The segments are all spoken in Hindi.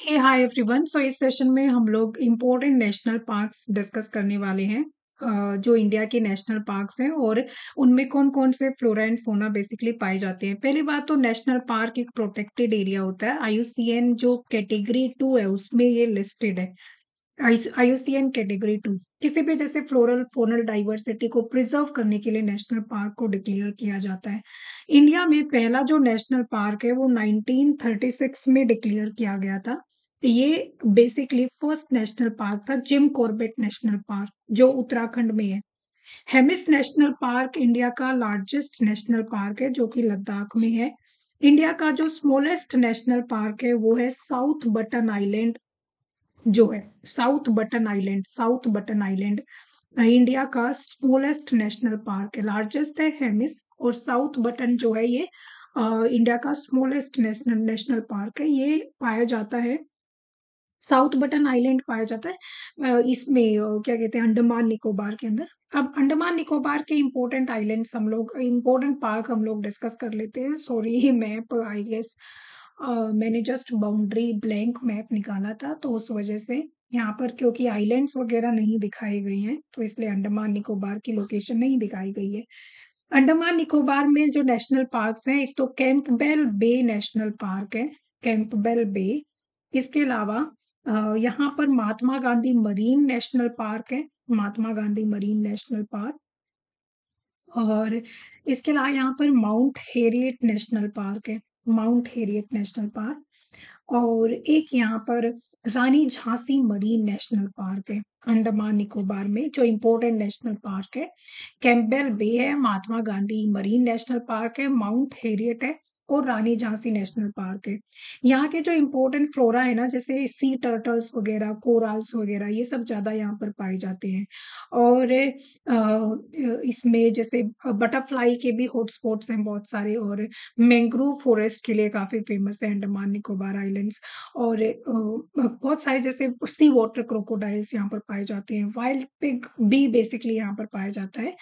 हे हाय एवरीवन सो इस सेशन में हम लोग इम्पोर्टेंट नेशनल पार्क्स डिस्कस करने वाले हैं जो इंडिया के नेशनल पार्क्स हैं और उनमें कौन कौन से फ्लोरा एंड फोना बेसिकली पाए जाते हैं पहली बात तो नेशनल पार्क एक प्रोटेक्टेड एरिया होता है आई जो कैटेगरी टू है उसमें ये लिस्टेड है आईयूसीएन कैटेगरी टू किसी भी जैसे फ्लोरल फोनल डाइवर्सिटी को प्रिजर्व करने के लिए नेशनल पार्क को डिक्लेयर किया जाता है इंडिया में पहला जो नेशनल पार्क है वो 1936 में डिक्लेयर किया गया था तो ये बेसिकली फर्स्ट नेशनल पार्क था जिम कॉर्बेट नेशनल पार्क जो उत्तराखंड में है हेमिस नेशनल पार्क इंडिया का लार्जेस्ट नेशनल पार्क है जो कि लद्दाख में है इंडिया का जो स्मॉलेस्ट नेशनल पार्क है वो है साउथ बटन आइलैंड जो है South Button Island South Button Island India का स्मॉलेस्ट नेशनल पार्क है लार्जेस्ट है हेमिस और साउथ बटन जो है ये इंडिया का स्मॉलेस्ट नेशनल नेशनल पार्क है ये पाया जाता है साउथ बटन आइलैंड पाया जाता है इसमें क्या कहते हैं अंडमान निकोबार के अंदर अब अंडमान निकोबार के इम्पोर्टेंट आइलैंड्स हम लोग इम्पोर्टेंट पार्क हम लोग डिस्कस कर लेते हैं सॉरी मैप आई गेस मैंने जस्ट बाउंड्री ब्लैंक मैप निकाला था तो उस वजह से यहाँ पर क्योंकि आइलैंड्स वगैरह नहीं दिखाई गई हैं तो इसलिए अंडमान निकोबार की लोकेशन नहीं दिखाई गई है अंडमान निकोबार में जो नेशनल पार्क्स हैं एक तो Campbell bay national park है कैंप बेल बे इसके अलावा अ, यहाँ पर Mahatma Gandhi marine national park है Mahatma Gandhi marine national park और इसके अलावा यहाँ पर माउंट हेरिएट नेशनल पार्क है माउंट हेरियट नेशनल पार्क और एक यहाँ पर Rani Jhansi marine national park है अंडमान निकोबार में जो इम्पोर्टेंट नेशनल पार्क है कैम्बेल बे है Mahatma Gandhi marine national park है माउंट हेरियट है और रानी झांसी नेशनल पार्क है यहाँ के जो इम्पोर्टेंट फ्लोरा है ना जैसे सी टर्टल्स वगैरह कोरल्स वगैरह ये सब ज़्यादा यहाँ पर पाए जाते हैं और इसमें जैसे बटरफ्लाई के भी हॉटस्पॉट्स हैं बहुत सारे और मैंग्रोव फॉरेस्ट के लिए काफ़ी फेमस है अंडमान निकोबार आइलैंड्स और बहुत सारे जैसे सी वाटर क्रोकोडाइल्स यहाँ पर पाए जाते हैं वाइल्ड पिग भी बेसिकली यहाँ पर पाया जाता है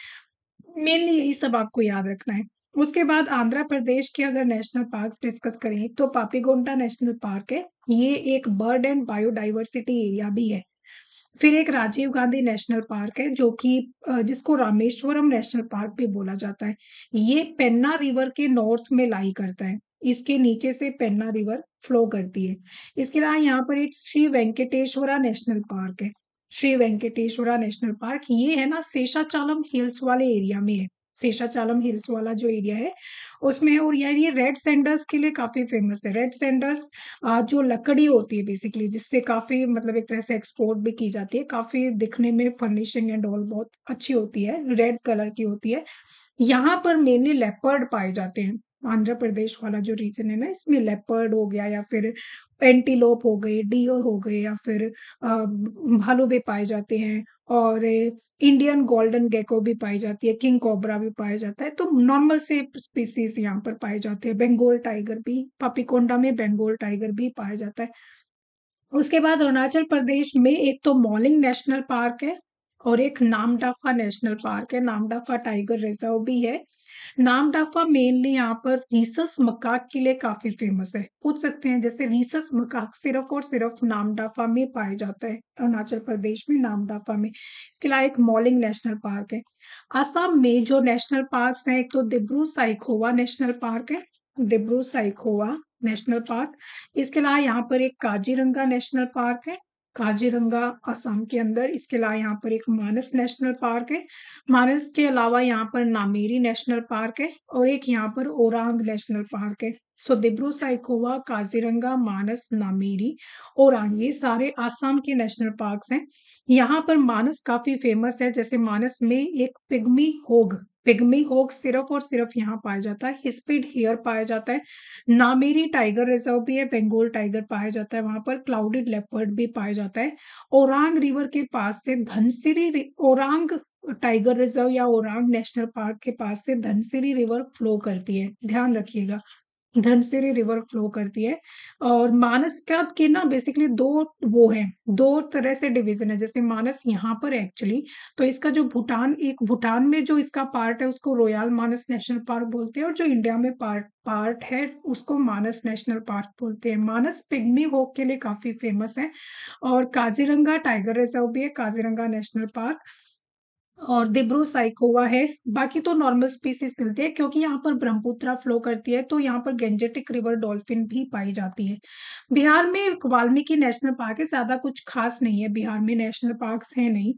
मेनली यही सब आपको याद रखना है उसके बाद आंध्र प्रदेश के अगर नेशनल पार्क डिस्कस करें तो पापीगोंटा नेशनल पार्क है ये एक बर्ड एंड बायोडाइवर्सिटी एरिया भी है फिर एक राजीव गांधी नेशनल पार्क है जो कि जिसको रामेश्वरम नेशनल पार्क भी बोला जाता है ये पेन्ना रिवर के नॉर्थ में लाई करता है इसके नीचे से पेन्ना रिवर फ्लो करती है इसके अलावा यहाँ पर एक श्री वेंकटेश्वरा नेशनल पार्क है श्री वेंकटेश्वरा नेशनल पार्क ये है ना शेषाचालम हिल्स वाले एरिया में है शेषाचालम हिल्स वाला जो एरिया है उसमें और यार ये रेड सेंडर्स के लिए काफ़ी फेमस है रेड सेंडर्स जो लकड़ी होती है बेसिकली जिससे काफ़ी मतलब एक तरह से एक्सपोर्ट भी की जाती है काफ़ी दिखने में फर्निशिंग एंड ऑल बहुत अच्छी होती है रेड कलर की होती है यहाँ पर मेनली लेपर्ड पाए जाते हैं आंध्र प्रदेश वाला जो रीजन है ना इसमें लेपर्ड हो गया या फिर एंटीलोप हो गए डियर हो गए या फिर भालू भी पाए जाते हैं और इंडियन गोल्डन गेको भी पाई जाती है किंग कोबरा भी पाया जाता है तो नॉर्मल से स्पीसीज यहाँ पर पाए जाते हैं बेंगोल टाइगर भी पापीकोंडा में बेंगोल टाइगर भी पाया जाता है उसके बाद अरुणाचल प्रदेश में एक तो मॉलिंग नेशनल पार्क है और एक नामडाफा नेशनल पार्क है नामडाफा टाइगर रिजर्व भी है नामडाफा मेनली यहाँ पर रीसस मकाक के लिए काफी फेमस है पूछ सकते हैं जैसे रीसस मकाक सिर्फ और सिर्फ नामडाफा में पाया जाता है अरुणाचल प्रदेश में नामडाफा में इसके अलावा एक मॉलिंग नेशनल पार्क है आसाम में जो नेशनल पार्क है एक तो दिब्रू साइकोवा नेशनल पार्क है दिब्रू साइकोवा नेशनल पार्क इसके अलावा यहाँ पर एक काजीरंगा नेशनल पार्क है काजीरंगा आसाम के अंदर इसके अलावा यहाँ पर एक मानस नेशनल पार्क है मानस के अलावा यहाँ पर नामेरी नेशनल पार्क है और एक यहाँ पर ओरांग नेशनल पार्क है सो दिब्रू साइकोवा काजीरंगा मानस नामेरी ओरांग ये सारे आसाम के नेशनल पार्क्स हैं यहाँ पर मानस काफ़ी फेमस है जैसे मानस में एक पिग्मी होग पिग्मी होक सिर्फ और सिर्फ यहाँ पाया जाता है हिस्पिड हेयर पाया जाता है नामेरी टाइगर रिजर्व भी है बेंगोल टाइगर पाया जाता है वहां पर क्लाउडेड लेपर्ड भी पाया जाता है ओरांग रिवर के पास से धनसिरी ओरांग टाइगर रिजर्व या ओरांग नेशनल पार्क के पास से धनसिरी रिवर फ्लो करती है ध्यान रखिएगा धनसिरी रिवर फ्लो करती है और मानस का के ना बेसिकली दो वो है दो तरह से डिवीजन है जैसे मानस यहाँ पर एक्चुअली तो इसका जो भूटान एक भूटान में जो इसका पार्ट है उसको रोयाल मानस नेशनल पार्क बोलते हैं और जो इंडिया में पार्ट पार्ट है उसको मानस नेशनल पार्क बोलते हैं मानस पिग्मी वॉक के लिए काफ़ी फेमस है और काजीरंगा टाइगर रिजर्व भी है काजीरंगा नेशनल पार्क और दिब्रू साइकोवा है बाकी तो नॉर्मल स्पीसीज मिलती है क्योंकि यहाँ पर ब्रह्मपुत्रा फ्लो करती है तो यहाँ पर गेंजेटिक रिवर डॉल्फिन भी पाई जाती है बिहार में वाल्मीकि नेशनल पार्क है ज़्यादा कुछ खास नहीं है बिहार में नेशनल पार्क्स हैं नहीं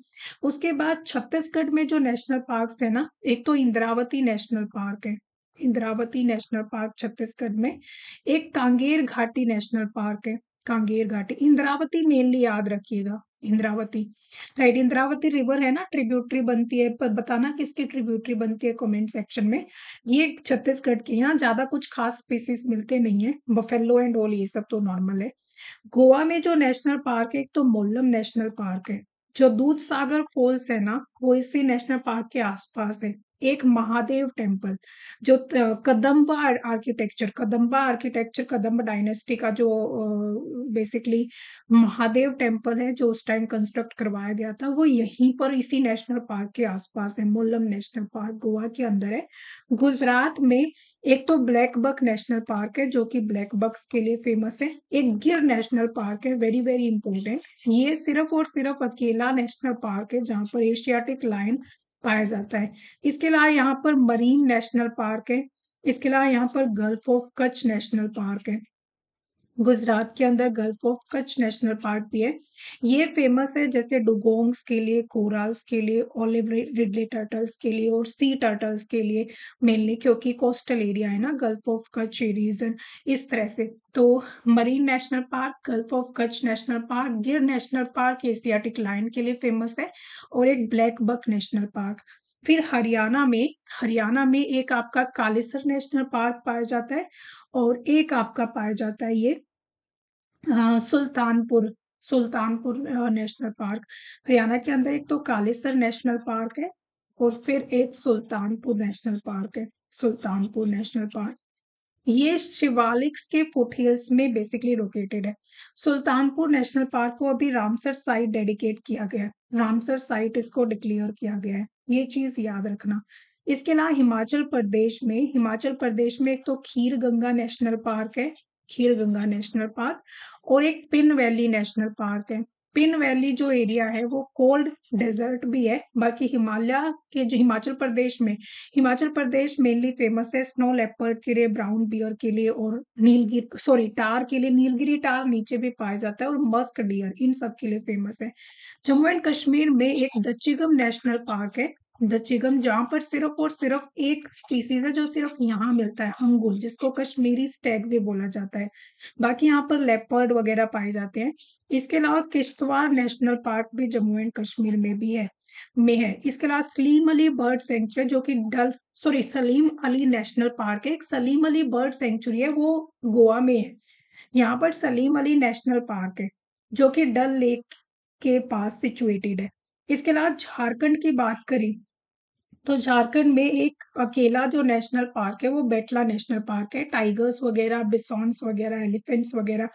उसके बाद छत्तीसगढ़ में जो नेशनल पार्क्स है ना एक तो इंद्रावती नेशनल पार्क है इंद्रावती नेशनल पार्क छत्तीसगढ़ में एक कांगेर घाटी नेशनल पार्क है कांगेर घाटी इंद्रावती मेनली याद रखिएगा इंद्रावती राइट इंद्रावती रिवर है ना ट्रिब्यूटरी बनती है पर बताना किसकी ट्रिब्यूटरी बनती है कमेंट सेक्शन में ये छत्तीसगढ़ के यहाँ ज्यादा कुछ खास स्पीसीज मिलते नहीं है बफेलो एंड ओल ये सब तो नॉर्मल है गोवा में जो नेशनल पार्क है एक तो मोल्लम नेशनल पार्क है जो दूध सागर फॉल्स है ना वो इसी नेशनल पार्क के आसपास है एक महादेव टेम्पल जो Kadamba architecture Kadamba architecture Kadamba dynasty का जो बेसिकली महादेव टेम्पल है जो उस टाइम कंस्ट्रक्ट करवाया गया था वो यहीं पर इसी नेशनल पार्क के आसपास है मोलम नेशनल पार्क गोवा के अंदर है गुजरात में एक तो ब्लैक बक नेशनल पार्क है जो कि ब्लैक बक्स के लिए फेमस है एक गिर नेशनल पार्क है वेरी वेरी इंपॉर्टेंट ये सिर्फ और सिर्फ अकेला नेशनल पार्क है जहां पर एशियाटिक लाइन पाया जाता है इसके अलावा यहाँ पर मरीन नेशनल पार्क है इसके अलावा यहाँ पर gulf of Kutch national park है गुजरात के अंदर gulf of Kutch national park भी है ये फेमस है जैसे डुगोंग्स के लिए कोराल्स के लिए ऑलिव रिडले टर्टल्स के लिए और सी टर्टल्स के लिए मेनली क्योंकि कोस्टल एरिया है ना गल्फ ऑफ कच्छ रीजन इस तरह से तो marine national park gulf of Kutch national park Gir national park Asiatic lion के लिए फेमस है और एक ब्लैक बक नेशनल पार्क फिर हरियाणा में हरियाणा में एक आपका कालेसर नेशनल पार्क पाया जाता है और एक आपका पाया जाता है ये आ, सुल्तानपुर सुल्तानपुर नेशनल पार्क हरियाणा के अंदर एक तो कालेसर नेशनल पार्क है और फिर एक सुल्तानपुर नेशनल पार्क है सुल्तानपुर नेशनल पार्क ये शिवालिक्स के फुटहिल्स में बेसिकली लोकेटेड है सुल्तानपुर नेशनल पार्क को अभी रामसर साइट डेडिकेट किया गया है रामसर साइट इसको डिक्लेयर किया गया है ये चीज याद रखना इसके अलावा हिमाचल प्रदेश में हिमाचल प्रदेश में एक तो खीर गंगा नेशनल पार्क है खीर गंगा नेशनल पार्क और एक पिन वैली नेशनल पार्क है पिन वैली जो एरिया है वो कोल्ड डेजर्ट भी है बाकी हिमालय के जो हिमाचल प्रदेश में हिमाचल प्रदेश मेनली फेमस है स्नो लेपर्ड के लिए ब्राउन बियर के लिए और नीलगिर सॉरी टार के लिए नीलगिरी टार नीचे भी पाया जाता है और मस्क डियर इन सब के लिए फेमस है जम्मू एंड कश्मीर में एक दच्चिगम नेशनल पार्क है द चिगम जहाँ पर सिर्फ और सिर्फ एक स्पीसीज है जो सिर्फ यहाँ मिलता है अंगुल जिसको कश्मीरी स्टैग भी बोला जाता है बाकी यहाँ पर लेपर्ड वगैरह पाए जाते हैं इसके अलावा किश्तवाड़ नेशनल पार्क भी जम्मू एंड कश्मीर में भी है में है इसके अलावा सलीम अली बर्ड सेंचुरी जो कि डल sorry Salim Ali national park है एक सलीम अली बर्ड सेंचुरी है वो गोवा में है यहाँ पर सलीम अली नेशनल पार्क है जो कि डल लेक के पास सिचुएटेड है इसके अलावा झारखंड की बात करें तो झारखंड में एक अकेला जो नेशनल पार्क है वो बेटला नेशनल पार्क है टाइगर्स वगैरह बिसॉन्स वगैरह एलिफेंट्स वगैरह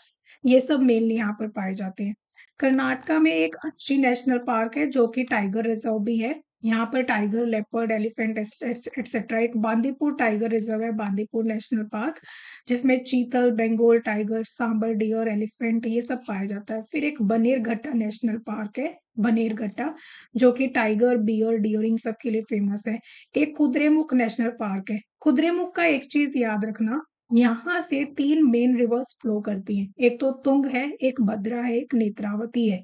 ये सब मेनली यहाँ पर पाए जाते हैं कर्नाटका में एक अच्छी नेशनल पार्क है जो कि टाइगर रिजर्व भी है यहाँ पर टाइगर लेपर्ड एलिफेंट एक्सेट्रा एक बांदीपुर टाइगर रिजर्व है बांदीपुर नेशनल पार्क जिसमें chital Bengal tiger sambar deer elephant ये सब पाया जाता है फिर एक बनेरघट्टा नेशनल पार्क है बनेर घट्टा जो कि टाइगर बियर डियरिंग सब के लिए फेमस है एक कुद्रेमुख नेशनल पार्क है कुद्रेमुख का एक चीज याद रखना यहाँ से तीन मेन रिवर्स फ्लो करती हैं एक तो तुंग है एक भद्रा है एक नेत्रावती है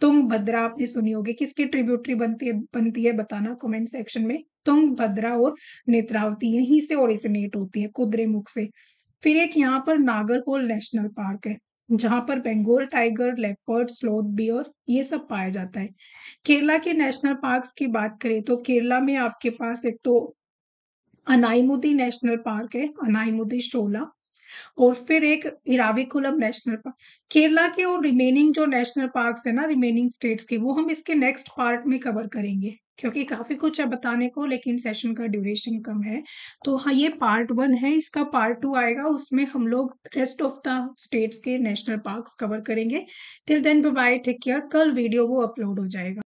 तुंग भद्रा आपने सुनी होगी किसकी ट्रिब्यूटरी बनती है बनती है बताना कमेंट सेक्शन में तुंग भद्रा और नेत्रावती यहीं से ओरिजिनेट होती है कुद्रेमुख से फिर एक यहाँ पर नागरकोल नेशनल पार्क है जहाँ पर Bengal tiger leopard sloth bear ये सब पाया जाता है केरला के नेशनल पार्क्स की बात करें तो केरला में आपके पास एक तो अनाईमुदी नेशनल पार्क है अनाईमुदी शोला और फिर एक इराविकुलम नेशनल पार्क केरला के और रिमेनिंग जो नेशनल पार्क्स है ना रिमेनिंग स्टेट्स के वो हम इसके नेक्स्ट पार्ट में कवर करेंगे क्योंकि काफ़ी कुछ है बताने को लेकिन सेशन का ड्यूरेशन कम है तो हाँ ये पार्ट वन है इसका पार्ट टू आएगा उसमें हम लोग रेस्ट ऑफ द स्टेट्स के नेशनल पार्क्स कवर करेंगे till then bye take care कल वीडियो वो अपलोड हो जाएगा